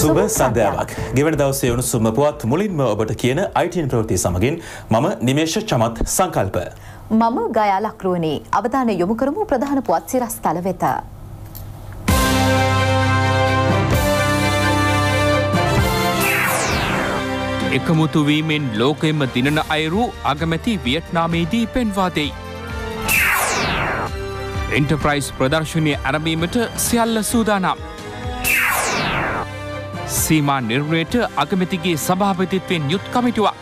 සුබ සන්ධයාවක් ගෙවන දවසේ වුණු සුම පුවත් මුලින්ම ඔබට කියන අයිටන් ප්‍රවෘති සමගින් මම නිමේශ චමත් සංකල්ප. මම ගයාලක්රුවනේ අවධාන යොමු කරමු ප්‍රධාන පුවත් සිරස් තල වෙත. එකමුතුවීමෙන් ලෝකෙම දිනන අයරු අගමැති වියට්නාමේදී පෙන්වාදෙයි. එන්ටර්ප්‍රයිස් ප්‍රදර්ශනය ඇරඹීමට සියල්ල සූදානම්. සීමා නිර්ණයට අගමැතිගේ සභාපතිත්වෙන් යුත් කමිටුවක්.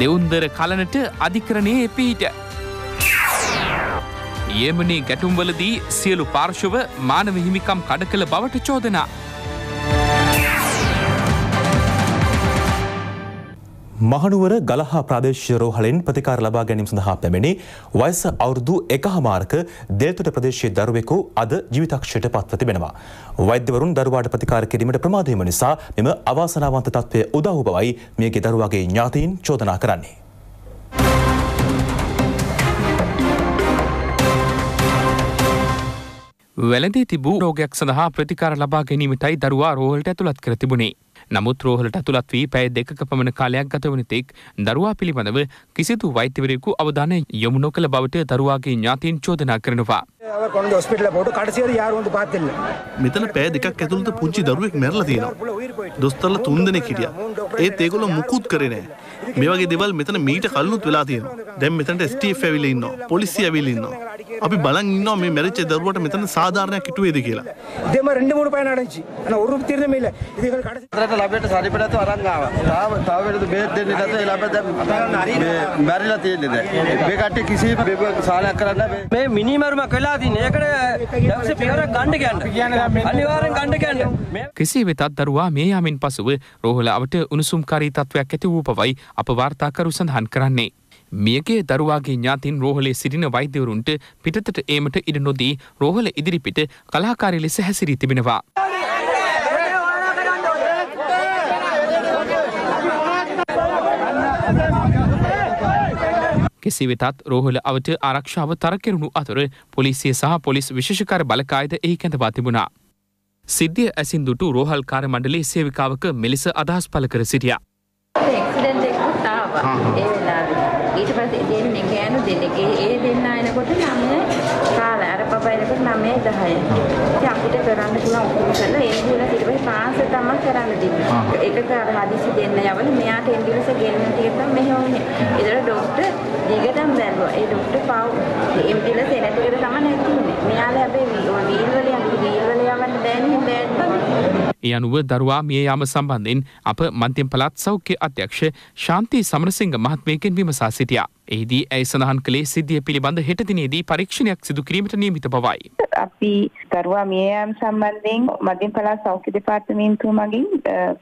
දෙවුන්දර කලනට අධිකරණයේ පිහිට. යෙමනේ ගැටුම්වලදී සියලු පාර්ශව මානවහිමිකම් කඩ කළ බවට චෝදනා. මහනුවර ගලහා ප්‍රදේශ රෝහලෙන් ප්‍රතිකාර ලබා ගැනීම සඳහා පැමිණි වයස අවුරුදු එකහමාරක දෙල්තොට ප්‍රදේශයේ දරුවෙකු අද ජීවිතක්ෂයට පත්ව තිබෙනවා. වෛද්‍යවරුන් දරුවාට ප්‍රතිකාර කිරීමට ප්‍රමාදයම නිසා මෙම අවාසනාවන්ත තත්ත්වය උදව් බවයි මියගේ දරුවාගේ ඥාතීන් චෝදනා කරන්නේ. වැලදී තිබූ රෝගයක් සඳහා ප්‍රතිකාර ලබා ගැනීමටයි දරුවා රෝහලට ඇතුළත් කර තිබුණේ. නමුත් රෝහලට ඇතුළත් වී පැය දෙකක පමණ කාලයක් ගතවන තෙක් දරුවා පිළිබඳව කිසිදු වෛත්‍යවරයෙකු අවධානය යොමු නොකළ බවට දරුවාගේ ඥාතීන් චෝදනා කරනවා. මෙතන පෑ දෙකක් ඇතුළත පුංචි දරුවෙක් මැරලා තියෙනවා. දොස්තරලා තුන්දෙනෙක් හිටියා. ඒත් ඒගොල්ලෝ මුකුත් කරේ නැහැ. මේ වගේ දේවල් මෙතන මීට කලිනුත් වෙලා තියෙනවා. දැන් මෙතනට STF ඇවිල්ලා ඉන්නවා. පොලිසිය ඇවිල්ලා ඉන්නවා. අපි බලන් ඉන්නවා මේ මැරිච්ච දරුවට මෙතන සාධාරණයක් හිටුවේද කියලා. දෙම ரெண்டு மூணு பையன் அடைஞ்சி ஆனா ஒரு தீர்ந்தமே இல்ல இது இவங்க கடைசி தரட்ட லபேட்ட சரிபடத்து வரங்காவ தாவ தாவ எடுத்து பேத் දෙන්නේ නැත ලබද මේ මැරිලා තියෙන්නේ දැන් මේ කට්ටිය කිසිම සාලයක් කරන්න බෑ මේ මිනි මරුමක් වෙලා තින්නේ ඒකට දවසේ පියවරක් ගන්න ගන්න අනිවාර්යෙන් ගන්න ගන්න කෙසේ වෙතත් දරුවා මේ යාමෙන් පසුව රෝහල අවට උණුසුම්කාරී තත්වයක් ඇති වූ පවයි අප වාර්තාකරු සඳහන් කරන්නේ මියගේ දරුවාගේ ඥාතින් රෝහලේ සිටින වෛද්‍යවරුන්ට පිටතට ඒමට ඉඩ නොදී රෝහල ඉදිරිපිට කලාකාරි ලෙස හැසිරී තිබෙනවා. කෙසි වෙතත් රෝහල අවට ආරක්ෂාව තරකෙරුණු අතර පොලිසිය සහ පොලිස් විශෂකර බලකායද එහි කැඳවා තිබුණා. සිද්ධිය ඇසින්දුටු රෝහල් කාර මණ්ඩලේ සේවිකාවක මෙලෙස අදහස් පල කර සිටියා. ඒ ඊට පස්සේ දෙන්නේ ගෑනු දෙනෙක්. ඒ දෙන්න එනකොට 9 කාලය. අර පපා එනකොට 9 10. ඉතින් අපිට කරන්න පුළුවන් ඔක්කොම කරලා ඒ දින ඊට පස්සේ පාස තමයි කරන්න දෙන්නේ. ඒක අර හදිසි දෙන්න යවල මෙයාට එන් දිවස ගෙන්න තියෙනවා මෙහෙම උනේ. ඒතර ડોක්ටර් දිගටම බැලුවා. ඒ ડોක්ටර් පාව් එම් දිවස එනකොට තමයි නැති උනේ. මෙයාලා හැබැයි වීල් වලින් වීල් ඒ අනුව දරුවා මිය යාම සම්බන්ධයෙන් අප මන්තිම් පළත් සෞඛ්‍ය අධ්‍යක්ෂ ශාන්ති සමරසිංහ මහත්මයකෙන් විමසා සිටියා. එහිදී ඇයි සඳහන් කළේ සිද්ධිය පිළිබඳ හෙටදිනේදී පරීක්ෂණයක් සිදු කිරීමට නියමිත බවයි. අපි දරුවා මියෑම් සම්බන්ධයෙන් මධ්‍යම පළාත් සෞඛ්‍ය දෙපාර්තමේන්තුව මගින්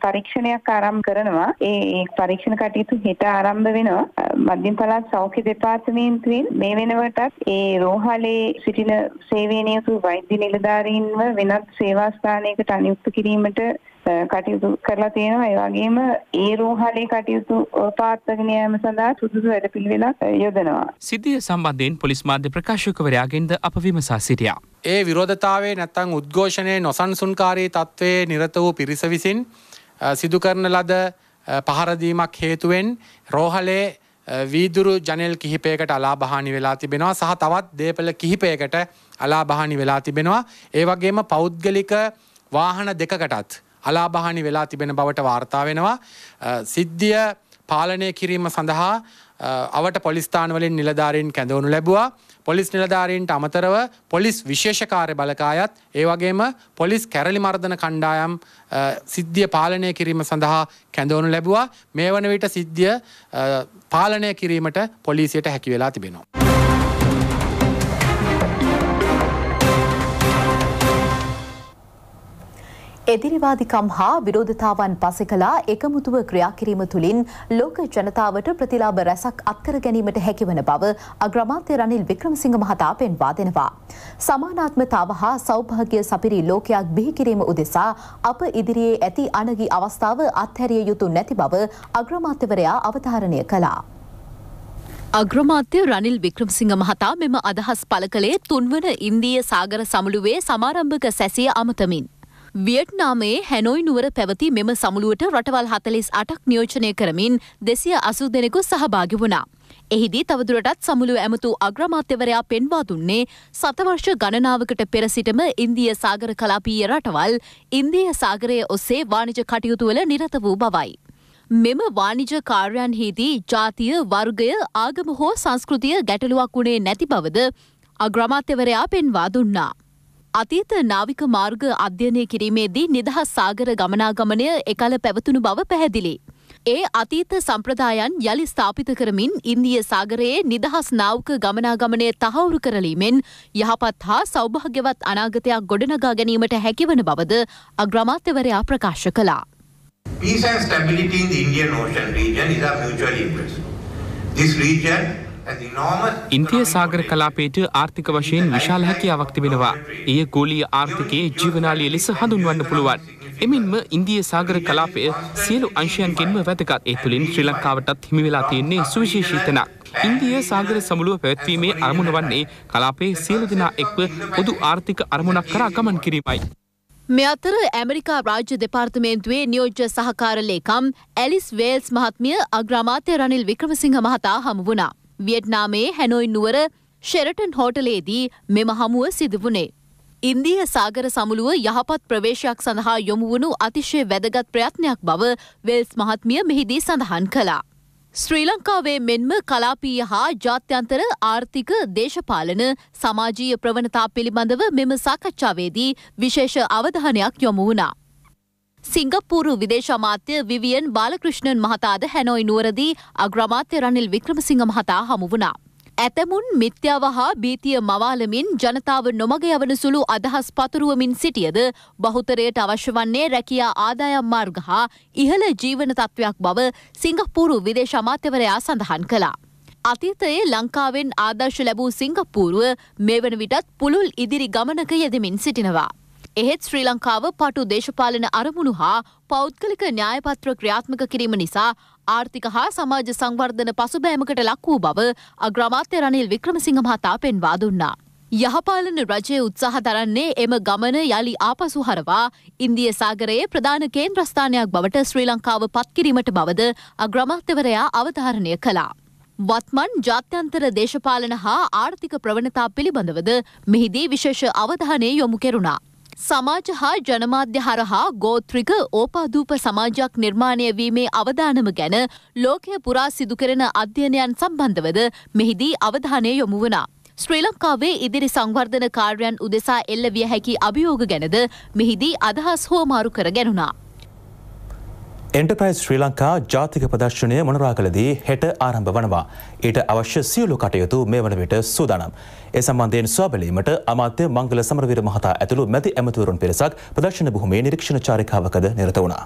පරීක්ෂණයක් ආරම්භ කරනවා. ඒ පරීක්ෂණ කටයුතු හෙට ආරම්භ වෙනවා. මධ්‍යම පළාත් සෞඛ්‍ය දෙපාර්තමේන්තුවෙන් මේ වෙනකොටත් ඒ රෝහලේ සිටින සේවය නියුතු වෛද්‍ය නිලධාරීන්ව වෙනත් සේවා ස්ථානයකට අනියුක්ත කිරීමට කටයුතු කරලා තියෙනවා ඒ වගේම ඒ රෝහලේ කටයුතු පාත්වගෙන යාම සඳහා සුදුසු වැඩපිළිවෙලක් යොදනවා. සිද්ධිය සම්බන්ධයෙන් පොලිස් මාධ්‍ය ප්‍රකාශකවරයාගෙන්ද අප විමසා සිටියා. ඒ විරෝධතාවේ නැත්තං උද්ඝෝෂණය නොසන්සුන්කාරී තත්ත්වයේ නිරත වූ පිරිස විසින් සිදු කරන ලද පහරදීමක් හේතුවෙන් රෝහලේ වීදුරු ජනෙල් කිහිපයකට අලාභහානි වෙලා තිබෙනවා සහ තවත් දේපල කිහිපයකට අලාභහානි වෙලා තිබෙනවා. ඒ වගේම පෞද්ගලික වාහන දෙකකටත් අලාභහානි වෙලා තිබෙන බවට වාර්තා වෙනවා. සිද්ධිය පාලනය කිරීම සඳහා අවට පොලිස්ථානවලින් නිලධාරීන් කැඳවනු ලැබුවා. පොලිස් නිලධාරීන්ට අමතරව පොලිස් විශේෂකාරය බලකායත් ඒ වගේම පොලිස් කැරලි මර්ධන කණ්ඩායම් සිද්ධිය පාලනය කිරීම සඳහා කැඳවනු ලැබුවා මේ වන විට සිද්ධිය පාලනය කිරීමට පොලිසියට හැකි වෙලා තිබෙනවා. එදිරිවාදිකම් හා විරෝධතාවන් පසෙකලා එකමුතුව ක්‍රියාකිරීම තුළින් ලෝක ජනතාවට ප්‍රතිලාබ රැසක් අත්කර ගැනීමට හැකිවන බව අග්‍රමාත්‍ය රනිල් වික්‍රමසිංහ මහතා පෙන්වා දෙනවා. සමානාත්මතාව හා සෞභාග්‍ය සපිරි ලෝකයක් බිහිකිරීම උදෙසා අප ඉදිරියේ ඇති අනගී අවස්ථාව අත්හැරිය යුතු නැති බව අග්‍රමාත්‍යවරයා අවධාරණය කළා. අග්‍රමාත්‍ය රනිල් වික්‍රමසිංහ මහතා මෙම අදහස් පළ කළේ තුන්වන ඉන්දීය සාගර සමුළුවේ සමාරම්භක සැසිය අමතමින්. වියට්නාමයේ හැනොයි නුවර පැවති මෙම සමුළුවට රටවල් හතලිස් අටක් නියෝජනය කරමින් දෙසිය අසු දෙනෙකු සහභාගි වුණා. එහිදී තවදුරටත් සමුළුව ඇමතු අග්‍රමාත්‍යවරයා පෙන්වා දුන්නේ සතවර්ෂ ගණනාවකට පෙර සිටම ඉන්දිය සාගර කලාපීය රටවල් ඉන්දිය සාගරය ඔස්සේ වාණිජ කටයුතුවල නිරත වූ බවයි. මෙම වාණිජ කාර්යන්හිදී ජාතිය වර්ගය ආගම හෝ සංස්කෘතිය ගැටලුවක් වුණේ නැති බවද අග්‍රමාත්‍යවරයා පෙන්වා දුන්නා. අතීත නාවික මාර්ග අධ්‍යයනය කිරීමේදී නිදහස් සාගර ගමනාගමනය එකල පැවතුණු බව පැහැදිලි. ඒ අතීත සම්ප්‍රදායන් යළි ස්ථාපිත කරමින් ඉන්දිය සාගරයේ නිදහස් නාවක ගමනාගමනය තහවුරු කරලීමෙන් යහපත් හා සෞභාග්‍යවත් අනාගතයක් ගොඩනගා ගැනීමට හැකිවන බවද අග්‍රමාත්‍යවරයා ප්‍රකාශ කළා. Peace and stability in the Indian Ocean region is our mutual interest. This region ඉන්තිය සාගර කලාපේට ආර්ථික වශයෙන් විශාල හැකියාවක් තිබෙනවා. එය ගෝලීය ආර්ථිකයේ ජීවනාලිය ලෙස හඳුන්වන්න පුළුවන්. එමෙන්ම ඉන්දිය සාගර කලාපය සියලු අංශයන්ගෙන්ම වැදගත්. ඒ තුළින් ශ්‍රී ලංකාවටත් හිමි වෙලා තියෙන්නේ සුවිශේෂී තැනක්. ඉන්දිය සාගර සමුළුව පැවැත්වීමේ අරමුණ වන්නේ කලාපයේ සියලු දෙනා එක්ව පොදු ආර්ථික අරමුණක් කරා ගමන් කිරීමයි. මෙ අතර ඇමරිකා රාජ්‍ය දෙපාර්තමේන්තුවේ නියෝජ්‍ය සහකාර ලේකම් ඇලිස් වේල්ස් මහත්මිය අග්‍රාමාත්‍ය රනිල් වික්‍රමසිංහ මහතා හමු වුණා. වියට්නාමයේ හැනොයි නුවර ෂෙරටන් හෝටලේදී මෙම හමුව සිදුවුණේ. ඉන්දිය සාගර සමුළුව යහපත් ප්‍රවේශයක් සඳහා යොමු වුණු අතිශය වැදගත් ප්‍රයත්නයක් බව වෙල්ස් මහත්මිය මෙහිදී සඳහන් කළා. ශ්‍රී ලංකාවේ මෙන්ම කලාපීය හා ජාත්‍යන්තර ආර්ථික දේශපාලන සමාජීය ප්‍රවණතා පිළිබඳව මෙම සාකච්ඡාවේදී විශේෂ අවධානයක් යොමු වුණා. සිංගප්පූරු විදේශ අමාත්‍ය විවියන් බාලකෘෂ්ණන් මහතාද හැනොයි නුවරදී අග්‍රමාත්‍ය රනිල් වික්‍රමසිංහ මහතා හමු වුණා. ඇතමුන් මිත්‍යාව හා බීතිය මවාලමින් ජනතාව නොමග යවන සුළු අදහස් පතුරුවමින් සිටියද බහුතරයට අවශ්‍ය වන්නේ රැකියා ආදායම් මාර්ග හා ඉහළ ජීවන තත්ත්වයක් බව සිංගප්පූරු විදේශ අමාත්‍යවරයා සඳහන් කළා. අතීතයේ ලංකාවෙන් ආදර්ශ ලැබූ සිංගප්පූරුව මේ වන විටත් පුළුල් ඉදිරි ගමනක යෙදමින් සිටිනවා. එහෙත් ශ්‍රී ලංකාව පටු දේශපාලන අරමුණු හා පෞද්ගලික න්‍යායපත්‍ර ක්‍රියාත්මක කිරීම නිසා ආර්ථික හා සමාජ සංවර්ධන පසුබෑමකට ලක් වූ බව අග්‍රාමාත්‍ය රනිල් වික්‍රමසිංහ මහතා පෙන්වා දුන්නා. යහපාලන රජය උත්සාහ දරන්නේ එම ගමන යළි ආපසු හරවා ඉන්දිය සාගරයේ ප්‍රධාන කේන්ද්‍රස්ථානයක් බවට ශ්‍රී ලංකාව පත්කිරීමට බවද අග්‍රමාත්‍යවරයා අවධාරණය කළා. වත්මන් ජාත්‍යන්තර දේශපාලන හා ආර්ථික ප්‍රවණතා පිළිබඳවද මෙහිදී විශේෂ අවධානය යොමු කෙරුණා. සමාජ හා ජනමාධ්‍ය හරහා ගෝත්‍රික ඕපාදූප සමාජයක් නිර්මාණය වීමේ අවධානම ගැන ලෝකය පුරා සිදුකරන අධ්‍යයනයන් සම්බන්ධවද මෙහිදී අවධානය යොමු වනා. ශ්‍රී ලංකාවේ ඉදිරි සංවර්ධන කාර්යන් උදෙසා එල්ල විය හැකි අභියෝග ගැනද මෙහිදී අදහස් හෝමාරු කර ගැනුණා. එන්ටපයිස් ශ්‍රී ලංකා ජාතික ප්‍රදර්ශනය මොනරාගලදී හෙට ආරම්භ වනවා. ඊට අවශ්‍ය සියලු කටයුතු මේ වන විට සූදානම්. ඒ සම්බන්ධයෙන් ස්වාබලීමට අමාත්‍ය මංගල සමරවීර මහතා ඇතුළු මැති ඇමතුවරුන් පිරිසක් ප්‍රදර්ශන භූමියේ නිරීක්ෂණ චාරිකාවකද නිරත වුණා.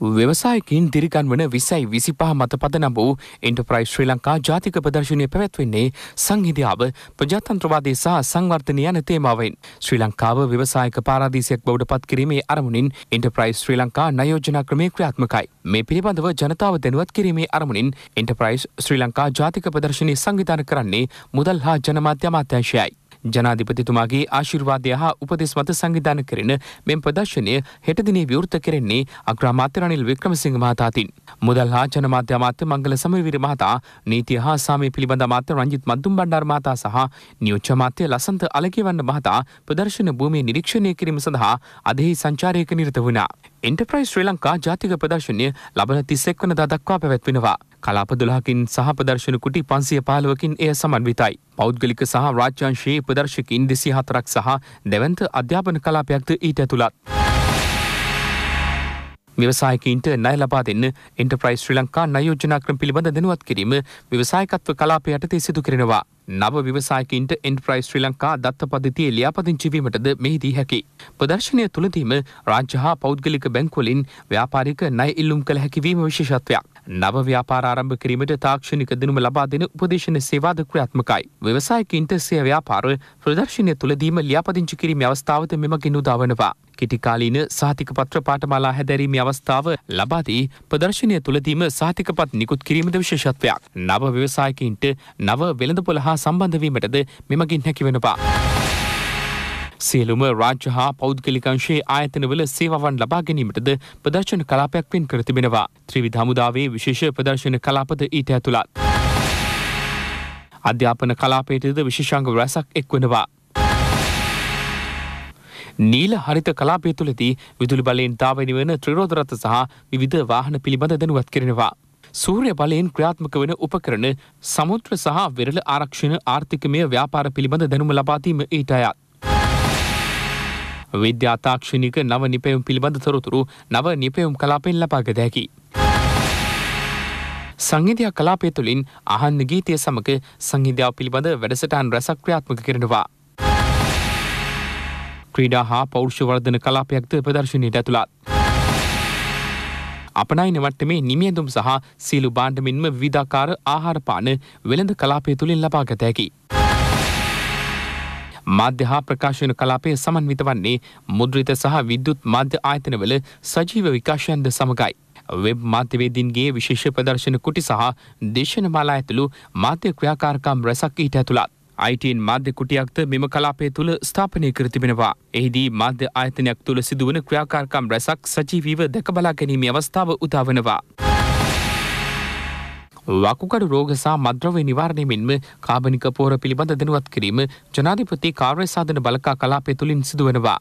ව්‍යවසායකින් දිරිගන් වන විසයි විසිපහ මතපද නම් වූ එන්ටප්‍රයි් ශ්‍රී ලංකා ජාතික ප්‍රදර්ශනය පැවැත්වෙන්නේ සංහිදියාව ප්‍රජාතන්ත්‍රවාදේ සහ සංවර්ධනය යන තේමාවෙන්. ශ්‍රී ලංකාව ව්‍යවසායක පාරාදීසයක් බෞඩ පත් කිරීමේ අරමුණින් එන්ටප්‍රයි් ශ්‍රී ලංකා නයෝජනා ක්‍රමේ ක්‍රියාත්මකයි. මේ පිළිබඳව ජනතාව දැනුවත් කිරීමේ අරමුණින් එන්ටප්‍රයිස් ශ්‍රී ලංකා ජාතික ප්‍රදර්ශනය සංවිධාන කරන්නේ මුදල් හා ජනමාත්‍ය අමාත්‍යංශයයි. ජනාධිපතිතුමාගේ ආශිර්වාදය හා උපදෙස් මත සංවිධාන කරන මෙම ප්‍රදර්ශනය හෙටදිනේ විවෘත කරෙන්නේ අග්‍රාමාත්‍ය රනිල් වික්‍රමසිංහ මහතාතින්. මුදල් හා ජනමාධ්‍ය අමාත්‍ය මංගල සමරවීර මහතා, නීතිය හා සාමය පිළිබඳ අමාත්‍ය රංජිත් මද්දුම් බණ්ඩාර මහතා සහ නියෝජ්‍ය අමාත්‍ය ලසන්ත අලකේවන්න මහතා ප්‍රදර්ශන භූමිය නිරීක්ෂණය කිරීම සඳහා අදෙහි සංචාරයක නිරත වුණා. එන්ටප්‍රයිස් ශ්‍රී ලංකා ජාතික ප්‍රදර්ශනය ලබන තිස්සෙක් වන දක්වා පැවැත්වෙනවා. කලාප දොළහකින් සහ ප්‍රදර්ශන කුටි පන්සිය පාලවකින් එය සමන්විතයි. පෞද්ගලික සහ රාජ්‍යංශයේ ප්‍රදර්ශකින් දෙසි හතරක් සහ දැවන්ත අධ්‍යාපන කලාපයක්ද ඊට ඇතුළත්. ව්‍යවසායකින්ට ණය ලබා දෙන්න එන්ටප්‍රයිස් ශ්‍රී ලංකා නයෝජනා ක්‍රම පිළිබඳ දැනුවත් කිරීම ව්‍යවසායකත්ව කලාපය යටතේ සිදු කරනවා. නව ව්‍යවසායකින්ට එන්ට්‍රයිස් ශ්‍රී ලංකා දත්ත පද්ධතිය ලියාපදිංචි වීමටද මෙහිදී හැකි. ප්‍රදර්ශනය තුලදීම රාජ්‍ය හා පෞද්ගලික බැංකුවලින් ව්‍යාපාරික ණය ඉල්ලුම් කළ හැකි වීම විශේෂත්වයක්. නව ව්‍යාපාර ආරම්භ කිරීමට තාක්ෂණික දිනුම ලබා දෙන උපදේශන සේවාද ක්‍රියාත්මකයි. ව්‍යවසායකින්ට සිය ව්‍යාපාර ප්‍රදර්ශනය තුළදීම ලියාපදිංචි කිරීම අවස්ථාවත මෙමගින් උදාවනවා. කෙටිකාලීන සාතික පත්‍ර පාටමාලා හැදැරීම අවස්ථාව ලබාදී ප්‍රදර්ශනය තුළදීම සාතිකපත් නිකුත් කිරීමද විශේෂත්වයක්. නව ව්‍යවසායකින්ට නව වෙළඳපොළ හා සම්බන්ධවීමටද මෙමගින් හැකිවෙනවා. සියලුම රාජ්‍ය හා පෞද්ගලිකංශයේ ආයතනවල සේවාවන් ලබා ගැනීමටද ප්‍රදර්ශන කලාපයක් වෙන් කර තිබෙනවා. ත්‍රිවිධ හමුදාවේ විශේෂ ප්‍රදර්ශන කලාපද ඊට ඇතුළත්. අධ්‍යාපන කලාපයටද විශෂංග රැසක් එක්වනවා. නීල හරිත කලාපය තුළදී විදුලි බලයෙන් ධාවනි වන ත්‍රරෝධරත සහ විධ වාහන පිළිබඳ දැනුවත් කරනවා. සූරය බලයෙන් ක්‍රියාත්මක වන උපකරන සමුත්‍ර සහ වෙරළ ආරක්ෂණ ආර්ථිකමය ව්‍යාපාර පිළිබඳ දැනුම ලබාතීම ඊට අයත්. විද්‍යාතාක්ෂණික නව නිපයුම් පිළිබඳ තොරතුරු නව නිපයුම් කලාපෙන් ලබාගත හැකි. සංහිධයක් කලාපය තුළින් අහන්න ගීතය සමක සංහිධ්‍යාව පිළිබඳ වැඩසටන් රැසක්ක්‍රියාත්මක කරනවා. ක්‍රීඩා හා පෞරුෂවර්ධන කලාපයක්ද ප්‍රදර්ශනයට ඇතුළත්. අපනයි නවට්ටමේ නිමියඳුම් සහ සීලු බාණ්ඩමින්ම විධාකාර ආහාරපාන වෙළඳ කලාපය තුළින් ලබාගත හැකි. මාධ්‍ය හා ප්‍රකාශන කලාපය සමන්විත වන්නේ මුද්‍රිත සහ විද්‍යුත් මාධ්‍ය ආයතනවල සජීව විකාශයන්ද සමඟයි. වෙබ් මාධ්‍යවේදින්ගේ විශේෂ ප්‍රදර්ශන කුටි සහ දේශන මාලා ඇතුළු මාධ්‍ය ක්‍රියාකාරකම් රැසක් ඊට ඇතුළත්. අයිටන් මාධ්‍ය කුටියක්ද මෙම කලාපය තුළ ස්ථාපනය කර තිබෙනවා. එහිදී මාධ්‍ය ආයතනයක් තුළ සිදුවන ක්‍රියාකාරකම් රැසක් සජීවීව දැකබලා ගැනීම අවස්ථාව උදාවනවා. වකුගඩු රෝග සහ මද්‍රව්‍ය නිවාරණය මෙන්ම කාබනික පෝර පිළිබඳ දැනුවත් කිරීම ජනාධිපති කාර්ය සාධන බලකා කලාපය තුළින් සිදුවනවා.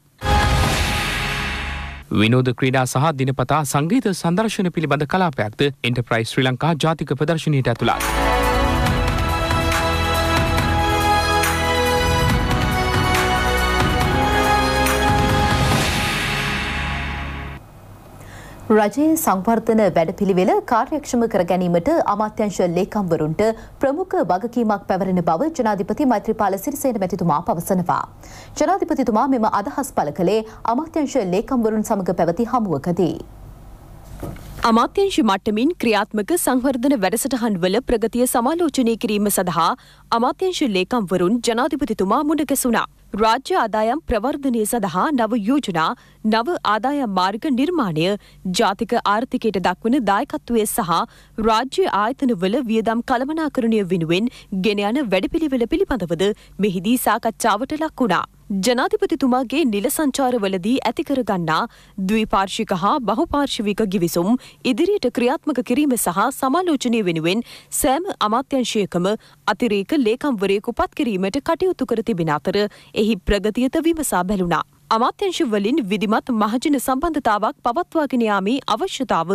විනෝද ක්‍රීඩා සහ දිනපතා සංගීත සංදර්ශන පිළිබඳ කලාපයක්ද එන්ටප්‍රයිස් ශ්‍රී ලංකා ජාතික ප්‍රදර්ශනයට ඇතුළත්. රජයේ සංවර්ධන වැඩපිළිවෙල කාර්යක්ෂම කර ගැනීමට අමාත්‍යංශ ලේකම්වරුන්ට ප්‍රමුඛ වගකීමක් පැවරෙන බව ජනාධිපති මෛත්‍රීපාල සිරිසේන මැතිතුමා පවසනවා. ජනාධිපතිතුමා මෙම අදහස් පළ කළේ අමාත්‍යංශ ලේකම්වරුන් සමග පැවති හමුවකදී. අමාත්‍යංශ මට්ටමින් ක්‍රියාත්මක සංවර්ධන වැඩසටහන්වල ප්‍රගතිය සමාලෝචනය කිරීම සඳහා අමාත්‍යංශ ලේකම්වරුන් ජනාධිපතිතුමා මුණගැසුණා. රාජ්‍ය ආදායම් ප්‍රවර්ධනය සඳහා නව යෝජනා, නව ආදායම් මාර්ග නිර්මාණය, ජාතික ආර්ථිකයට දක්වන දායකත්වය සහ රාජ්‍ය ආයතනවල වියදම් කළමනාකරණය වෙනුවෙන් ගෙන යන වැඩපිළිවෙල පිළිබඳවද මෙහිදී සාකච්ඡාවට ලක් වුණා. ජනාධිපතිතුමාගේ නිල සංචාරවලදී ඇතිකර ගන්නා ද්විපාර්ශික හා බහුපාර්ශවික ගිවිසුම් ඉදිරියට ක්‍රියාත්මක කිරීම සහ සමාලෝචනය වෙනුවෙන් සෑම අමාත්‍යංශයකම අතිරේක ලේකම්වරයෙකු පත් කිරීමට කටයුතු කර තිබෙන අතර එහි ප්‍රගතියත විමසා බැලුණා. අමාත්‍යංශ වලින් විධිමත් මහජන සම්බන්ධතාවක් පවත්වාගෙන යාමේ අවශ්‍යතාව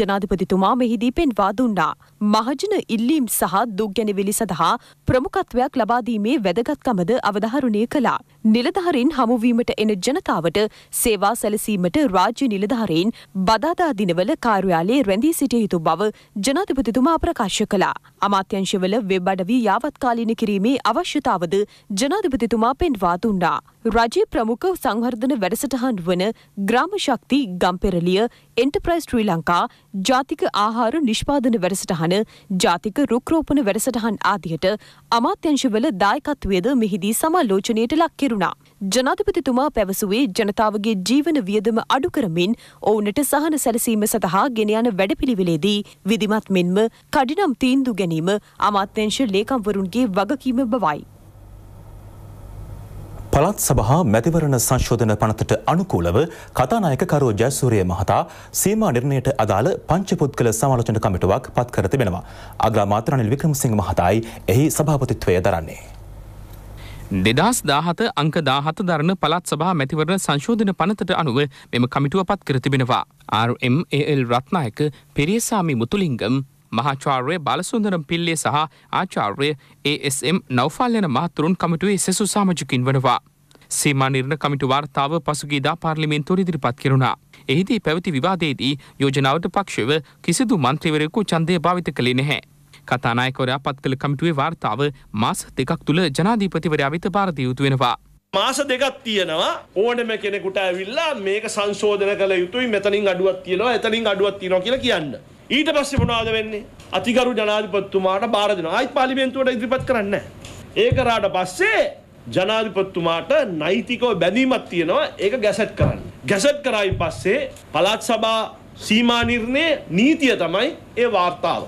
ජනාධිපතිතුමා මෙහිදී පෙන්වා දුන්නා. මහජන ඉල්ලීම් සහ දුක්ගැනවිලි සඳහා ප්‍රමුඛත්වයක් ලබාදීමේ වැදගත්කමද අවධාරණය කළා. නිලධාරීන් හමුවීමට එන ජනතාවට සේවා සැලසීමට රාජ්‍ය නිලධාරීන් බදාදා දිනවල කාර්යාලයේ රැඳී සිටිය යුතු බව ජනාධිපතිතුමා ප්‍රකාශ කළා. අමාත්‍යංශවල වෙබ් අඩවි යාවත්කාලීන කිරීමේ අවශ්‍යතාවද ජනාධිපතිතුමා පෙන්වා දුන්නා. රජයේ ප්‍රමුඛ සංවර්ධන වැඩසටහන් වන ග්‍රාම ශක්ති ගම්පෙරළිය එන්ටර්ප්‍රයිස් ශ්‍රී ලංකා ජාතික ආහාර නිෂ්පාදන වැඩසටහන ජාතික රුක්රෝපණ වැඩසටහන් ආදියට අමාත්‍යංශවල දායකත්වයද මෙහිදී සමාලෝචනයට ලක් කෙරුණා. ජනාධිපතිතුමා පැවසුවේ ජනතාවගේ ජීවන වියදම අඩු කරමින් ඔවුනට සහන සැලසීම සඳහා ගෙන යන වැඩපිළිවෙලේදී විධිමත් මෙන්ම කඩිනම් තීන්දු ගැනීම අමාත්‍යංශ ලේකම්වරුන්ගේ වගකීම බවයි. පළත් සභහා මැතිවරණ සංශෝධන පනතට අනුකූලව කතානායක කරෝ ජයසූරය මහතා සීමා නිර්ණයට අදාළ පංචපුද්ගල සමාලෝචන කමිටුවක් පත් කර තිබෙනවා. අග්‍රාමාත්‍ර අනිල් වික්‍රමසිංහ මහතායි එහි සභාපතිත්වය දරන්නේ. දෙදස් දාහත අංක දාහත දරන පළත් සභා මැතිවරණ සංශෝධන පනතට අනුව මෙම කමිටුව පත් කර තිබෙනවා. RMAL රත්නායක පෙරියසාමි මුතුලිංගම් මහාචාර්ය බලසුන්දරම් පිල්ලේ සහ ආචාර්ය ASM නෞෆල් යන මහතුරුන් කමිටුවේ සෙසු සාමජිකින් වනවා. සීමා නිර්ණ කමිටු වාර්තාව පසුගේදා පාර්ලිමෙන්තුවට ඉදිරිපත් කෙරුණා. එහිදී පැවති විවාදයේදී යෝජනාවට පක්ෂව කිසිදු මන්ත්‍රීවරයෙකු ඡන්දය භාවිත කළේ නැහැ. කතානායකවරයා පත් කළ කමිටුවේ වාර්තාව මාස දෙකක් තුළ ජනාධීපතිවරයා වෙත බාර දිය යුතු වෙනවා. මාස දෙකක් තියෙනවා ඕනම කෙනෙකුට ඇවිල්ලා මේක සංශෝධන කළ යුතුයි මෙතනින් අඩුවක් තියෙනවා එතනින් අඩුවක් තියෙනවා කියලා කියන්න. ඊට පස්සේ මොනවද වෙන්නේ? අතිගරු ජනාධිපතිතුමාට බාර දෙනවා. ආයිත් පාර්ලිමේන්තුවට ඉදිරිපත් කරන්නේ නැහැ. ඒක කරාට පස්සේ ජනාධිපතිතුමාට නෛතිකව බැඳීමක් තියෙනවා. ඒක ගැසට් කරන්න. ගැසට් කරායින් පස්සේ පළාත් සභා සීමා නිර්ණය නීතිය තමයි ඒ වාර්තාව.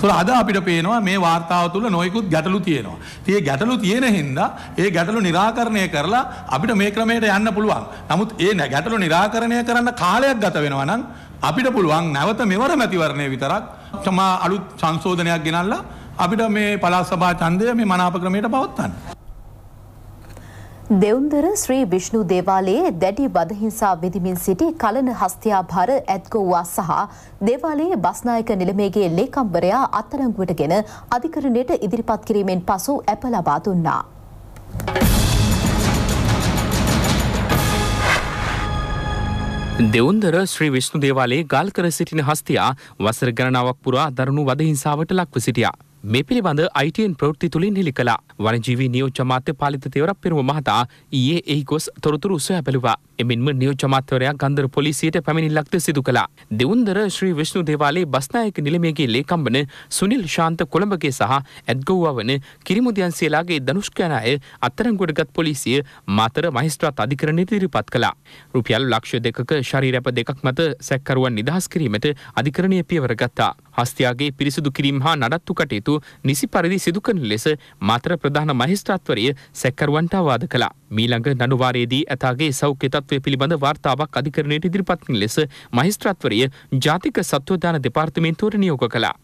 තුළ අද අපිට පේනවා මේ වාර්තාව තුළ නොයකුත් ගැටලු තියෙනවා. තිය ගැටලු තියෙන හින්දා ඒ ගැටලු නිරාකරණය කරලා අපිට මේ ක්‍රමයට යන්න පුළුවන්. නමුත් ඒ ගැටලු නිරාකරණය කරන්න කාලයක් ගත වෙනවා නම් අපිට පුළුවන් නැවත මෙවර මැතිවරණය විතරක් තමා අලුත් සංශෝධනයක් ගෙනල්ලා අපිට මේ පලාස් සභා ඡන්දය මේ මනාප ක්‍රමයට පවත්වන්න. දෙවුන්දර ශ්‍රී විෂ්ණු දේවාලයේ දැඩි වදහිංසා විදිමින් සිටි කලන හස්තියාභාර ඇත්ගොව්වා සහ දේවාලයේ බස්නායක නිලමේගේ ලේකම්වරයා අත්තරංගුවටගෙන අධිකරණයට ඉදිරිපත් කිරීමෙන් පසු ඇප ලබා දුන්නා. දෙවුන්දර ශ්‍රී විශ්ණු දේවාලයේ ගල් කර සිටින හස්තියා වසර ගණනාවක් පුරා දරුණු වදහිංසාවට ලක්ව සිටියා. මේ පිළිබඳ අයිටන් ප්‍රෘත්ති තුළින් හෙළි කලා වනජීවී නියෝජ්‍ය මාත්‍යපාලිත තේවරක් පෙරුම මහතා ඊයේ එහි ගොස් තොරතුරු සොයා බැලුවා. එමෙන්ම නියෝජ්‍ය මාත්‍යවරයා ගන්දර පොලිසියට පැමිණිල්ලක්ද සිදු කළා. දෙවුන්දර ශ්‍රී විෂ්ණු දේවාලයේ බස්නායක නිලමේගේ ලේකම්බන සුනිල් ශාන්ත කොළඹගේ සහ ඇත්ගොව්වා වන කිරිමුදියන් සියලාගේ දනුෂ්කයන අය අත්තරංගොඩගත් පොලිසිය මාතර මහිස්ත්‍රාත් අධිකරණයට ඉදිරිපත් කළා. රුපියල් ලක්ෂ දෙකක ශරීරැප දෙකක් මත සැක්කරුවන් නිදහස් කිරීමට අධිකරණය පියවර ගත්තා. හස්තියාගේ පිරිසිදු කිරීම හා නඩත්තු කටයුතු නිසි පරිදි සිදු කරන ලෙස මාතර ප්‍රධාන මහිස්ත්‍රාත්වරය සැකරුවන්ට අවාද කළා. මීළඟ නඩුවාරයේදී ඇතාගේ සෞඛ්‍ය තත්ත්වය පිළිබඳ වාර්තාවක් අධිකරණයට ඉදිරිපත් ලෙස මහිස්ත්‍රාත්වරය ජාතික සත්වදාන දෙපාර්තමේන්තුවට නියෝග කළා.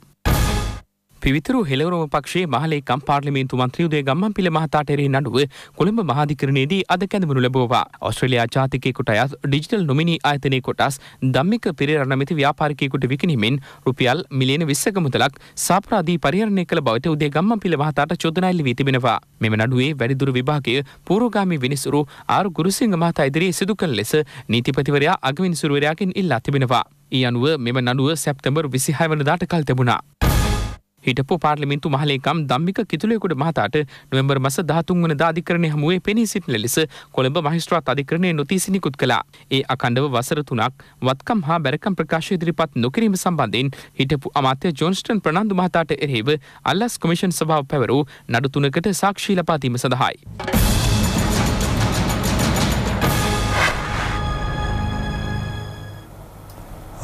පිවිතුරු හෙළවරම පක්ෂේ මහලේකම් පාර්ලිමේන්තු මන්ත්‍රියුදේ ගම්මන් පිළ මහතාට එරෙහි නඩුව කොළඹ මහාධිකරණයේදී අද කැඳවනු ලැබුවා. ඔස්ට්‍රේලියා ජාතිකයෙකුට අයත් ඩිජිටල් නොමිනී ආයතනයේ කොටස් ධම්මික පෙරේරා නැමැති ව්‍යාපාරිකයෙකුට විකිණීමෙන් රුපියල් මිලියන 20ක මුදලක් සාපරාධී පරිහරණය කළ බවට උදේ ගම්මන් පිළ මහතාට චෝදනා එල්ල වී තිබෙනවා. මෙම නඩුවේ වැඩිදුර විභාගය පූර්වගාමී විනිසුරු ආර් ගුරුසිංහ මහතා ඉදිරියේ සිදු කළ ලෙස නීතිපතිවරයා අගවිනිසුරුවරයාගෙන් ඉල්ලා තිබෙනවා. ඒ අනුව මෙම නඩුව සැප්තැම්බර් 26 වනදාට කල් තිබුණා. හිටපු පාර්ලිමින්තු මහලේකම් දම්මික කිතුලයකුට මහතාට නොවම්බර් මස ධාතුන් වන ධාධිකරණය හමුවේ පෙනී සිටින ලෙස කොළඹ මහිස්ත්‍රාත් අධිකරණය නොතිසිනිකුත් කළා. ඒ අකණ්ඩව වසර තුනක් වත්කම් හා බැරකම් ප්‍රකාශ ඉදිරිපත් නොකිරීම සම්බන්ධයෙන් හිටපු අමාත්‍ය ජෝන්ස්ටන් ප්‍රනාන්දු මහතාට එරෙහිව අල්ලස් කොමිෂන් සභාව පැවරූ නඩු තුනකට සාක්ෂී ලපාදීම සඳහායි.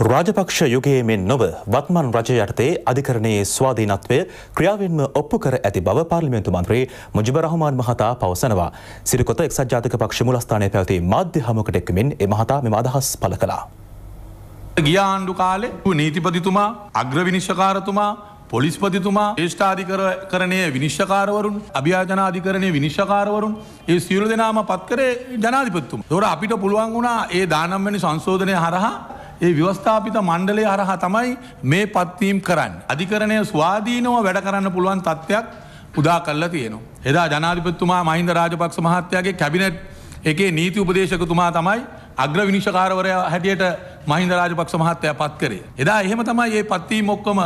රාජපක්ෂ යුගයේ මෙන් නොව වත්මන් රජ යටතේ අධිකරණයේ ස්වාධීනත්වය ක්‍රියාවෙන්ම ඔප්පු කර ඇති බව පාර්ලිමේන්තු මන්ත්‍රී මුජිබ රහමාන් මහතා පවසනවා. සිරිකොත එක්සත් ජාතික පක්ෂ මුලස්ථානයේ පැවති මාධ්‍ය හමුවකට එක්වමින් ඒ මහතා මෙම අදහස් පළ කළා. ගිය ආණ්ඩු කාලේ නීතිපතිතුමා අග්‍රවිනිශ්චකාරතුමා පොලිස්පතිතුමා ඒෂ්ඨාධිකරණය විනිශ්ෂකාරවරුන් අභ්‍යාජනාධිකරණය විනිශ්ෂකාරවරුන් ඒ සියලු දෙනාම පත්කරේ ජනාධිපත්තුම. තොර අපිට පුළුවන් වුණා ඒ දානම්වැනි සංශෝධනය හරහා ඒ ව්‍යවස්ථාපිත මණ්ඩලය හරහා තමයි මේ පත්වීම් කරන්න. අධිකරණය ස්වාධීනව වැඩ කරන්න පුළුවන් තත්ත්වයක් උදා කරලා තියෙනවා. එදා ජනාධිපත්තුමා මහින්ද රාජපක්ෂ මහත්තයාගේ කැබිනට් එකේ නීති උපදේශකතුමා තමයි අග්‍ර විනිශකාරවරයා හැටියට මහින්ද රාජපක්ෂ මහත්තය පත් කරේ. එදා එහෙම තමයි ඒ පත්වීම ඔක්කොම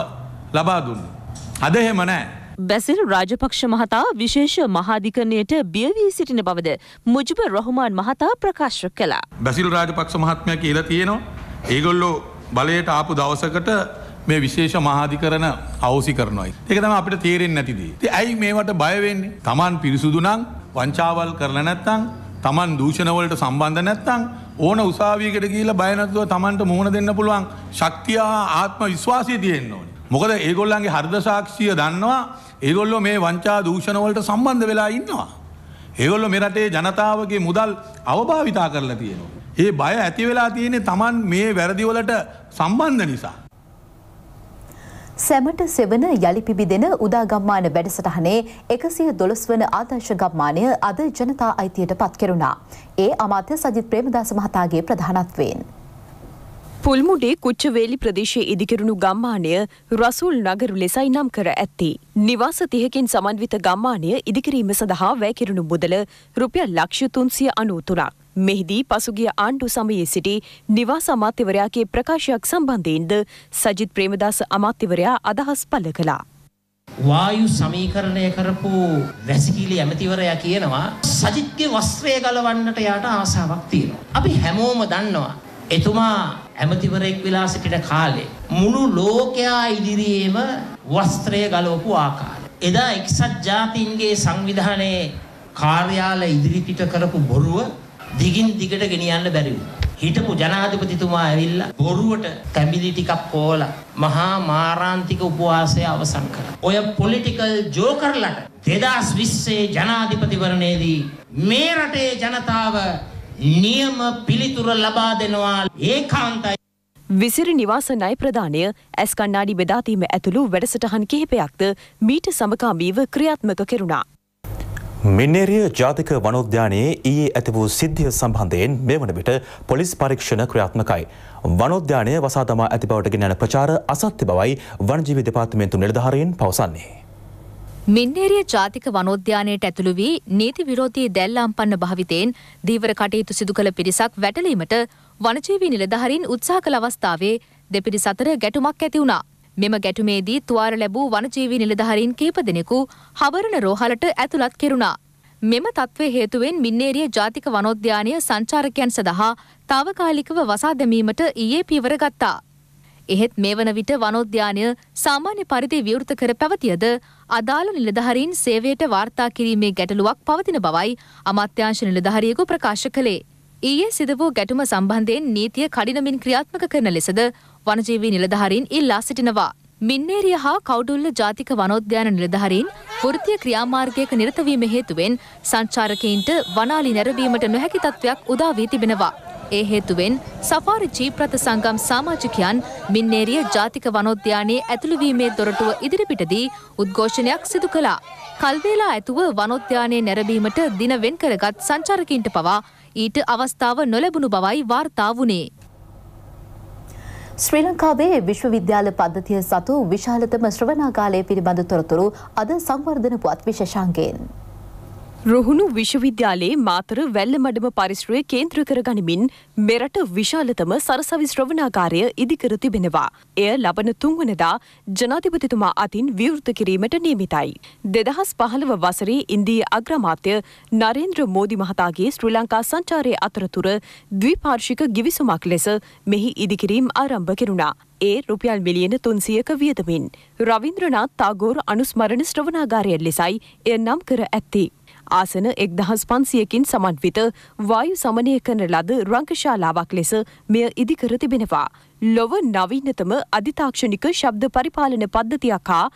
ලබා දුන්න. අද එහෙම නෑ. බැසිල් රාජපක්ෂ මහතා විශේෂ මහාධිකරණයට බියවී සිටින බවද මුජබ රොහමාන් මහතා ප්‍රකාශ කළා. බැසිල් රාජපක්ෂ මහත්මය කියලා තියෙනවා ඒගොල්ලෝ බලයට ආපු දවසකට මේ විශේෂ මහාධිකරන අවසි කරනයි. ඒක තම අපට තේරෙන් නැතිදී. ති ඇයි මේවට බයවෙන්නේ තමන් පිරිසුදුනං වංචාවල් කරන නැත්තං තමන් දූෂණවලට සම්බන්ධ නැත්තං ඕන උසාවියකට කියලා බයනත්තුව තමන්ට මුහුණ දෙන්න පුළුවන් ශක්තියා ආත්ම විශ්වාසය තියෙන්න්න ඕන. මොකද ඒගොල්ලන්ගේ හර්ද සාක්ෂිය දන්නවා ඒගොල්ලො මේ වංචා දූෂණවලට සම්බන්ධ වෙලා ඉන්නවා. ඒගොල්ලො මෙරටේ ජනතාවගේ මුදල් අවභාවිතා කරලා තියෙනවා. ඒ බය ඇති වෙලා තියෙන්නේ Taman මේ වැරදිවලට සම්බන්ධ නිසා. සැමට සෙවන යළිපිබි දෙන උදාගම්මාන වැඩසටහනේ එකසිය දොළොස් වන ආදර්ශ ගම්මානය අද ජනතා අයිතියට පත් කෙරුණා. ඒ අමාත්‍ය සජිත් ප්‍රේමදාස මහතාගේ ප්‍රධානත්වයෙන්. පුල්මුඩේ කුච්චවේලි ප්‍රදේශයේ ඉදිකරුණු ගම්මානය රසුල් නගරු ලෙසයි නම් කර ඇත්තේ. නිවාස තිහකින් සමන්විත ගම්මානය ඉදිකිරීම සඳහා වැෑකිරුණු මුදල රුපියල් ලක්ෂ තුන්සිය අනූතුරක්. මෙහිදී පසුගිය ආණ්ඩු සමයේ සිටි නිවාස අමාත්‍යවරයාගේ ප්‍රකාශයක් සම්බන්ධයෙන්ද සජිත් ප්‍රේමදාස අමාත්‍යවරයා අදහස් පළ කළා. වායු සමීකරණය කරපු වැසිකිලි ඇමතිවරයා කියනවා සජිත්ගේ වස්ත්‍රය ගලවන්නට යාට ආසාවක් තියෙනවා. අපි හැමෝම දන්නවා එතුමා ඇමතිවරයෙක් වෙලා සිටින කාලේ මුළු ලෝකයා ඉදිරියේම වස්ත්‍රය ගලවපු ආකාරය. එදා එක්සත් ජාතීන්ගේ සංවිධානයේ කාර්යාල ඉදිරිපිට කරපු බොරුව දිගින් දිගට ගෙනියන්න බැරි හිටපු ජනාධිපතිතුමා ඇවිල්ලා බොරුවට කැඹිලි ටිකක් කෝලා මහා මාරාන්තික උපවාසය අවසන් කළා. ඔය පොලිටිකල් ජෝකර්ලට 2020 ජනාධිපතිවරණයේදී මේ රටේ ජනතාව නියම පිළිතුර ලබා දෙනවා ඒකාන්තයි. විසිරි නිවාස ණය ප්‍රදානය ඇස් කණ්ණාඩි බෙදා දීම ඇතුළු වැඩසටහන් කිහිපයක්ද මීට සමකාමීව ක්‍රියාත්මක කෙරුණා. මිනේරිය ජාතික වනෝද්‍යානයේ ඊයේ ඇති වූ සිද්ධිය සම්බන්ධයෙන් මේ වන විට පොලිස් පරීක්ෂණ ක්‍රියාත්මකයි. වනෝද්‍යානය වසා දමා ඇති බවට ගෙන යන ප්‍රචාර අසත්‍ය බවයි වනජීවි දෙපාර්තමේන්තු නිලධාරීන් පවසන්නේ. මින්නේරිය ජාතික වනෝද්‍යානයට ඇතුළු වී නීති විරෝධී දැල්ලාම්පන්න භාවිතයෙන් දීවර කටයුතු සිදු කළ පිරිසක් වැටලීමට වනජීවී නිලධාරීන් උත්සාහ කළ අවස්ථාවේ දෙපිරි සතර ගැටුමක් ඇති වුණා. මෙම ගැටුමේදී තුවාල ලැබූ වනජීවි නිලධාරීන් කීප දෙනෙකු හවරණ රෝහලට ඇතුළත් කෙරුණා. මෙම තත්ත්වය හේතුවෙන් මින්නේරිය ජාතික වනෝද්‍යානය සංචාරකයන් සඳහා තාවකාලිකව වසා දැමීමට ඊයේ පියවර ගත්තා. එහෙත් මේ වන විට වනෝද්‍යානය සාමාන්‍ය පරිදි විවෘත කර පැවතියද අදාළ නිලධාරීන් සේවයට වාර්තා කිරීමේ ගැටලුවක් පවතින බවයි අමාත්‍යංශ නිලධාරියෙකු ප්‍රකාශ කළේ. ඊයේ සිද වූ ගැටුම සම්බන්ධයෙන් නීතිය කඩිනමින් ක්‍රියාත්මක කරන ලෙසද වනජීවී නිලධහරින් ඉල්ලා සිටිනවා. මින්නේරිය හා කවුඩුල්ල ජාතික වනෝද්‍යාන නිලධහරින් වෘතිය ක්‍රියාමාර්ගයක නිරතවීම හේතුවෙන් සංචාරකයින්ට වනාලි නැරවීමට නොහැකි තත්ත්වයක් උදාවී තිබෙනවා. ඒ හේතුවෙන් සෆාරි ජීප්‍රත සංගම් සාමාජිකයන් මින්නේරිය ජාතික වනෝද්‍යානයේ ඇතුළුවීමේ දොරටුව ඉදිරිපිටදී උද්ඝෝෂණයක් සිදු කළා. කල්වේලා ඇතුව වනෝද්‍යානයේ නැරඹීමට දින වෙන් කරගත් සංචාරකයින්ට පවා ඊට අවස්ථාව නොලැබුණු බවයි වාර්තා වුණේ. ශ්‍රී ලංකාවේ විශ්වවිද්‍යාල පද්ධතිය සතු විශාලතම ශ්‍රවනාගාලය පිළිබඳ තොරතුරු අද සංවර්ධන පුවත් විශෂංගයෙන්. රුහුණු විශ්වවිද්‍යාලයේ මාතර වැල්ලමඩම පරිශ්‍රය කේන්ද්‍ර කරගනිමින් මෙරට විශාලතම සරසවි ශ්‍රවණාකාරය ඉදිකර තිබෙනවා. එය ලබන තුන්වනදා ජනාධිපතිතුමා අතින් විවෘත කිරීමට නියමිතයි. දෙදහස් පහළව වසරේ ඉන්දීය අග්‍රමාත්‍ය නරේන්ද්‍ර මෝදි මහතාගේ ශ්‍රී ලංකා සංචාරය අතරතුර ද්විපාර්ශික ගිවිසුමක් ලෙස මෙහි ඉදිකිරීම් ආරම්භ කෙරුණා. ඒ රුපියල් මිලියන තුන්සියක වියදමින්. රවින්ද්‍රනාත් තාගෝර අනුස්මරණ ශ්‍රවනාගාරය ලෙසයි එය නම් කර ඇත්තේ. ආසන එක්දහස් පන්සියකින් සමන්විත වායු සමනය කරන ලද රංකශාලාවක් ලෙස මෙය ඉදිකර තිබෙනවා. ලොව නවීනතම අධිතාක්ෂණික ශබ්ද පරිපාලන පද්ධතියක් හා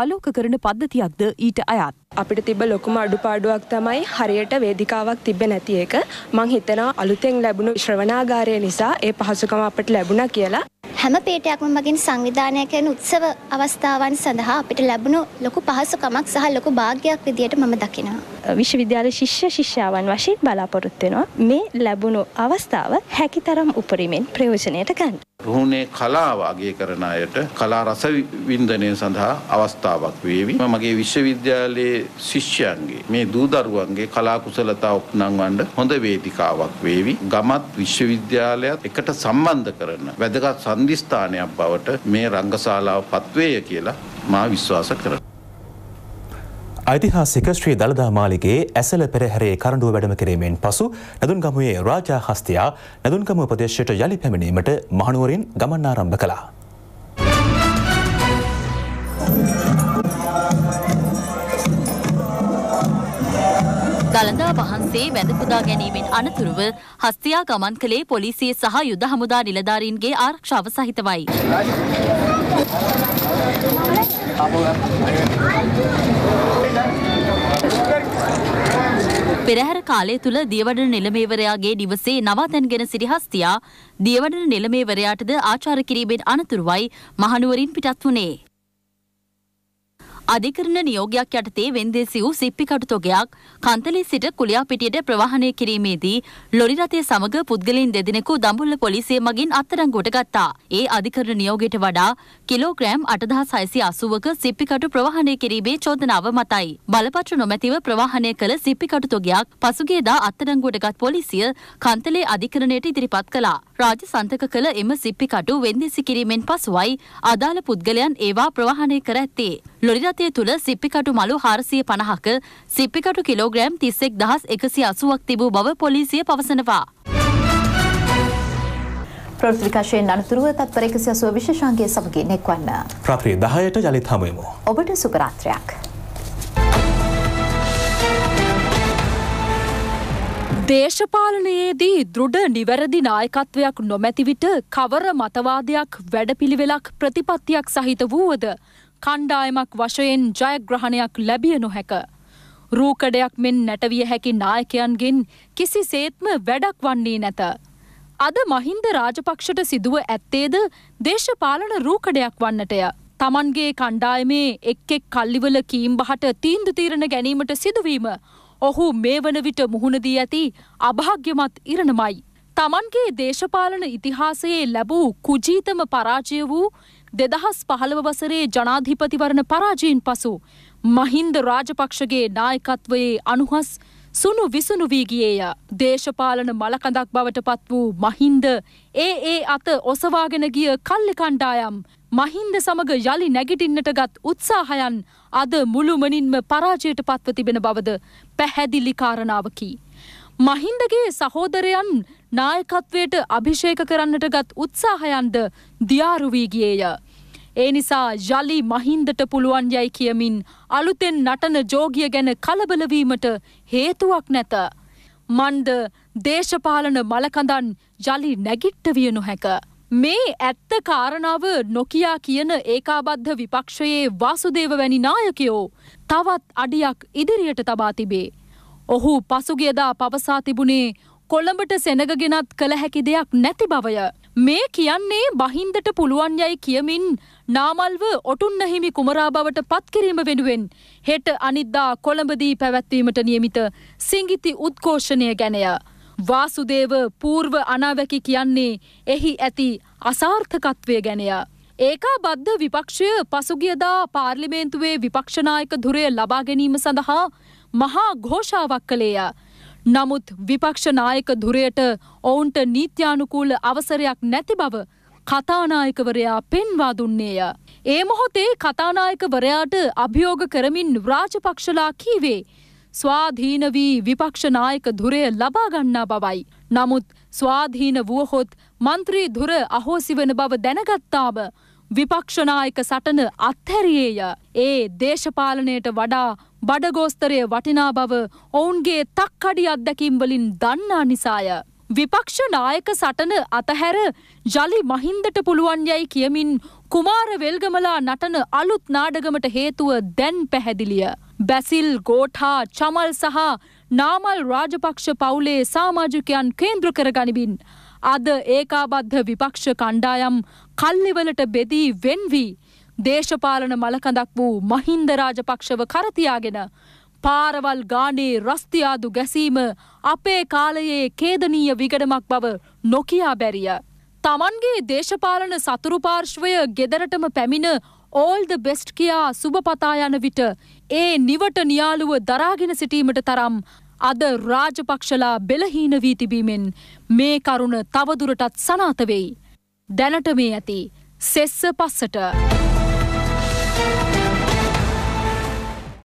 ආලෝක කරන පද්ධතියක්ද ඊට අයත්. අපිට තිබ ලොකුම අඩුපාඩුවක් තමයි හරියට වේදිකාවක් තිබෙ නැති එක මං හිතනවා අලුතෙන් ලැබුණු ශ්‍රවණාගාරය නිසා ඒ පහසුකම අපට ලැබුණා කියලා. හැම පේටයක්ම මගින් සංවිධානය කරන උත්සව අවස්ථාවන් සඳහා අපිට ලැබුණු ලොකු පහසුකමක් සහ ලොකු භාග්‍යයක් විදියට මම දකිනවා. විශ්වවිද්‍යාල ශිෂ්‍ය ශිෂ්‍යාවන් වශයෙන් බලාපොරොත්තු වෙනවා මේ ලැබුණු අවස්ථාව හැකිතරම් උපරිමෙන් ප්‍රයෝජනයට ගන්න. රුහුණේ කලාව අගේ කරන අයට කලා රස වින්දනය සඳහා අවස්ථාවක් වේවි. මගේ විශ්වවිද්‍යාලයේ ශිෂ්‍යයන්ගේ මේ දූදරුවන්ගේ කලා කුසලතා උපනංවන්න හොඳ වේදිකාවක් වේවි. ගමත් විශ්වවිද්‍යාලයත් එකට සම්බන්ධ කරන වැදගත් සන්ධිස්ථානයක් බවට මේ රංගශාලාව පත්වේය කියලා මා විශ්වාස කරනවා. ඓතිහාසික ශ්‍රී දළදා මාලිගේ ඇසල පෙරහැරේ කරඩුව වැඩම කිරීමෙන් පසු නැදුන්ගමුවේ රාජා හස්තයා නැදුන්ගම උපදේශයට යළි පැමිණීමට මහනුවරින් ගමන්නාරම්භ කලා. දළදා වහන්සේ වැඳ පුදා ගැනීමෙන් අනතුරුව හස්තියා ගමන් කළේ පොලිසිය සහ යුද හමුදා නිලධාරීන්ගේ ආරක්ෂාව සහිතවයි. පෙරහැර කාලය තුළ දියවඩන නිලමේවරයාගේ නිවසේ නවාතැන්ගෙන සිටි හස්තියා දියවඩන නිලමේවරයාටද ආචාර කිරීමෙන් අනතුරුවයි මහනුවරින් පිටත් වුණේ. අධිකරණ නියෝගයක් යටතේ වෙන්දේසි වූ සිප්පිකටු තොගයක් කන්තලේ සිට කුලියාපිටියට ප්‍රවාහනය කිරීමේදී ලොරි රථය සමග පුද්ගලයන් දෙදෙනෙකු දඹුල්ල පොලිසිය මගින් අත්අඩංගුවට ගත්තා. ඒ අධිකරණ නියෝගයට වඩා කිලෝග්‍රෑම් 8680ක සිප්පිකටු ප්‍රවාහනය කිරීමේ චෝදනාව මතයි. බලපත්‍ර නොමැතිව ප්‍රවාහනය කළ සිප්පිකටු තොගයක් පසුගියදා අත්අඩංගුවට ගත් පොලිසිය කන්තලේ අධිකරණයට ඉදිරිපත් කළා. රාජ්‍ය සන්තක කළ එම සිප්පිකටු වෙන්දේසි කිරීමෙන් පසුවයි අදාළ පුද්ගලයන් ඒවා ප්‍රවාහනය කර ඇත්තේ. ලොරිරතය තුළ සිප්පිකටු මළු හාරසිය පණහක සිප්පිකටු කිලෝග්‍රෑම් තිස්සෙක් දහස් එකසි අසුවක් තිබූ බව පොලිසිය පවසනවා. ප්‍රෘතිකාශයෙන් අනතුරුව තත්පර එකසි අසුව විශෂන්ගේ සමගින් එක්වන්න. ප්‍රාත්‍රී දහයට ජලිත් හමයමු. ඔබට සුපරාත්‍රයක්. දේශපාලනයේදී දෘඩ නිවැරදි නායකත්වයක් නොමැතිවිට කවර මතවාදයක් වැඩපිළිවෙලක් ප්‍රතිපත්තියක් සහිත වූවද කණ්ඩායමක් වශයෙන් ජයග්‍රහණයක් ලැබිය නොහැක. රූකඩයක් මෙන් නැටවිය හැකි නායකයන්ගෙන් කිසි සේත්ම වැඩක් වන්නේ නැත. අද මහින්ද රාජපක්ෂට සිදුව ඇත්තේද දේශපාලන රූකඩයක් වන්නටය. තමන්ගේ කණ්ඩායමේ එක් එක් කල්ලිවල කීම්බහට තීන්දු තීරණ ගැනීමට සිදුවීම. ඔහු මේ වන විට මුහුණදී ඇති අභාග්‍යමත් ඉරණමයි. තමන්ගේ දේශපාලන ඉතිහාසයේ ලැබූ කුජීතම පරාජය වූ දෙදහස් පහළව වසරේ ජනාධිපතිවරණ පරාජයෙන් පසු මහින්ද රාජපක්ෂගේ නායකත්වයේ අනුහස් සුනු විසුණු වී ගියේය. දේශපාලන මලකඳක් බවට පත් වූ මහින්ද ඒ ඒ අත ඔසවාගෙන ගිය කල්ලි කණ්ඩායම් මහින්ද සමග යළි නැගිටින්නට ගත් උත්සාහයන් අද මුළුමනින්ම පරාජයට පත්ව තිබෙන බවද පැහැදිලි කාරණාවකි. මහින්දගේ සහෝදරයන් නායකත්වයට අභිෂේක කරන්නට ගත් උත්සාහයන්ද දියාරුවී ගියේය. ඒ නිසා යළි මහින්දට පුළුවන් යැයි කියමින් අලුතෙන් නටන ජෝගිය ගැන කලබලවීමට හේතුවක් නැත. මන්ද දේශපාලන මලකඳන් යළි නැගිට්ට විය නොහැක. මේ ඇත්ත කාරණාව නොකයා කියන ඒකාබද්ධ විපක්ෂයේ වාසුදේව වැනි නායකයෝ තවත් අඩියක් ඉදිරියට තබා තිබේ. ඔහු පසුගියදා පවසා තිබුණේ කොළඹට සෙනගගෙනත් කළ හැකි දෙයක් නැති බවය. මේ කියන්නේ බහින්දට පුළුවන් යයි කියමින් නාමල්ව ඔටුන්න හිමි කුමරාබවට පත්කිරීම වෙනුවෙන් හෙට අනිද්දා කොළඹදී පැවැත්වීමට නියමිත සිංගිති උද්ඝෝෂණය ගැනය. වාසුදේව පූර්ව අනාවැකි කියන්නේ එහි ඇති අසාර්ථකත්වය ගැනය. ඒකා බද්ධ විපක්ෂය පසුගියදා පාර්ලිමේන්තුවේ විපක්ෂනායක දුරය ලබා ගැනීම සඳහා මහා ഘോഷාවක් කළේය. නමුත් විපක්ෂ නායක දුරයට ඔවුන්ට නීත්‍යානුකූල අවසරයක් නැති බව කතානායකවරයා පෙන්වා දුන්නේය. ඒ මොහොතේ කතානායකවරයාට අභියෝග කරමින් රාජපක්ෂලා කීවේ. ස්වාධීන වී විපක්ෂනායක දුරය ලබාගන්නා බවයි. නමුත් ස්වාධීන වුවහොත් මන්ත්‍රී දුර අහෝසි වන බව දැනගත්තාම විපක්ෂනායක සටන අත්හැරියේය. ඒ දේශපාලනයට වඩා බඩගෝස්තරය වටිනා බව ඔවුන්ගේ තක්කඩි අත්දැකින්වලින් දන්නා නිසාය. විපක්ෂ නායක සටන අතහැර ජලි මහින්දට පුළුවන් යැයි කියමින් කුමාර වෙල්ගමලා නටන අලුත් නාඩගමට හේතුව දැන් පැහැදිලිය. බැසිල් ගෝඨා චමල් සහ නාමල් රාජපක්ෂ පවුලේ සාමාජිකයන් කේන්ද්‍ර කර ගනිබින්. අද ඒකාබද්ධ විපක්ෂ කණ්ඩායම් කල්ලිවලට බෙදී වෙන්වී දේශපාලන මලකඳක් වූ මහින්ද රාජපක්ෂව කරතියාගෙන පාරවල් ගානේ රස්තියාදු ගැසීම අපේ කාලයේ කේදනීය විගඩමක් බව නොකයා බැරිය. තමන්ගේ දේශපාලන සතුරුපාර්ශ්වය ගෙදරටම පැමිණ ඕල්ද බෙස්ට් කියා සුභ පතා යන විට ඒ නිවට නියාලුව දරාගෙන සිටීමට තරම් අද රාජපක්ෂලා බෙලහීන වී තිබීමෙන් මේ කරුණ තවදුරටත් සනාත වෙයි. දැනට මේ ඇති සෙස්ස පස්සට.